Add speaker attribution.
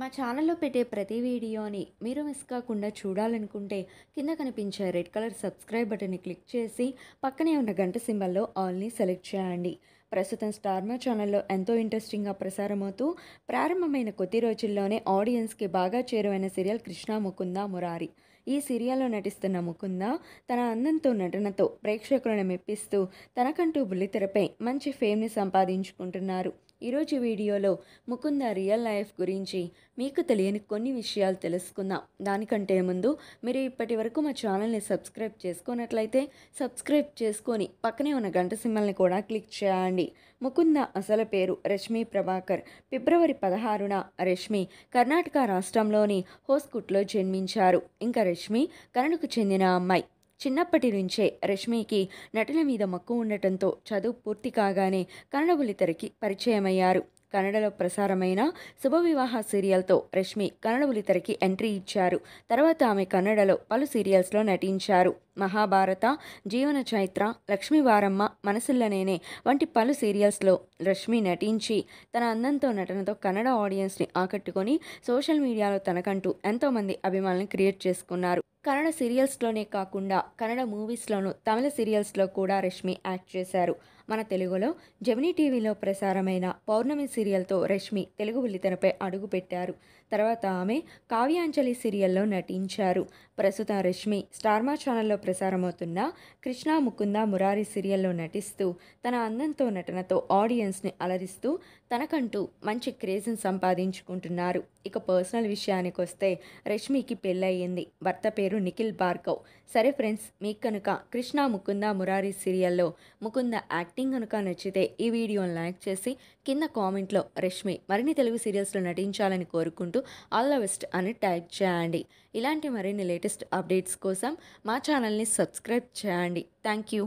Speaker 1: మా ఛానల్లో పెట్టే ప్రతి వీడియోని మీరు మిస్ కాకుండా చూడాలనుకుంటే కింద కనిపించే రెడ్ కలర్ సబ్స్క్రైబ్ బటన్ని క్లిక్ చేసి పక్కనే ఉన్న గంట సింబల్లో ఆల్ని సెలెక్ట్ చేయండి ప్రస్తుతం స్టార్మా ఛానల్లో ఎంతో ఇంట్రెస్టింగ్గా ప్రసారమవుతూ ప్రారంభమైన కొద్ది రోజుల్లోనే ఆడియన్స్కి బాగా చేరువైన సీరియల్ కృష్ణా ముకుంద మురారి ఈ సీరియల్లో నటిస్తున్న ముకుంద తన అందంతో నటనతో ప్రేక్షకులను మెప్పిస్తూ తనకంటూ బుల్లితెరపై మంచి ఫేమ్ని సంపాదించుకుంటున్నారు ఈరోజు వీడియోలో ముకుంద రియల్ లైఫ్ గురించి మీకు తెలియని కొన్ని విషయాలు తెలుసుకుందాం దానికంటే ముందు మీరు ఇప్పటి వరకు మా ఛానల్ని సబ్స్క్రైబ్ చేసుకున్నట్లయితే సబ్స్క్రైబ్ చేసుకొని పక్కనే ఉన్న గంట సింహల్ని కూడా క్లిక్ చేయండి ముకుంద అసలు పేరు రష్మి ప్రభాకర్ ఫిబ్రవరి పదహారున రష్మి కర్ణాటక రాష్ట్రంలోని హోస్కుట్లో జన్మించారు ఇంకా రష్మి కరణకు చెందిన అమ్మాయి చిన్నప్పటి నుంచే రష్మికి నటుల మీద మక్కువ ఉండటంతో చదువు పూర్తి కాగానే కన్నడబులి తెరకి పరిచయమయ్యారు కన్నడలో ప్రసారమైన శుభవివాహ సీరియల్తో రష్మి కన్నడబులి తెరకి ఎంట్రీ ఇచ్చారు తర్వాత ఆమె కన్నడలో పలు సీరియల్స్లో నటించారు మహాభారత జీవన చైత్ర లక్ష్మీవారమ్మ నేనే వంటి పలు సీరియల్స్లో రష్మి నటించి తన అందంతో నటనతో కన్నడ ఆడియన్స్ని ఆకట్టుకొని సోషల్ మీడియాలో తనకంటూ ఎంతోమంది అభిమానులను క్రియేట్ చేసుకున్నారు కన్నడ సీరియల్స్లోనే కాకుండా కన్నడ మూవీస్లోనూ తమిళ సీరియల్స్లో కూడా రష్మి యాక్ట్ చేశారు మన తెలుగులో జమినీ టీవీలో ప్రసారమైన పౌర్ణమి సీరియల్తో రష్మి తెలుగు బుల్లితెరపై అడుగుపెట్టారు తర్వాత ఆమె కావ్యాంజలి సీరియల్లో నటించారు ప్రస్తుతం రష్మి స్టార్మా ఛానల్లో ప్రసారమవుతున్న కృష్ణా ముకుంద మురారి సీరియల్లో నటిస్తూ తన అందంతో నటనతో ఆడియన్స్ని అలరిస్తూ తనకంటూ మంచి క్రేజ్ను సంపాదించుకుంటున్నారు ఇక పర్సనల్ విషయానికి వస్తే రష్మికి పెళ్ళయింది భర్త పేరు నిఖిల్ భార్గవ్ సరే ఫ్రెండ్స్ మీకు కనుక కృష్ణ ముకుంద మురారి సీరియల్లో ముకుంద యాక్టింగ్ కనుక నచ్చితే ఈ వీడియోని లైక్ చేసి కింద కామెంట్లో రష్మి మరిన్ని తెలుగు సీరియల్స్లో నటించాలని కోరుకుంటూ ఆల్ ద బెస్ట్ అని టైప్ చేయండి ఇలాంటి మరిన్ని లేటెస్ట్ అప్డేట్స్ కోసం మా ఛానల్ని సబ్స్క్రైబ్ చేయండి థ్యాంక్ యూ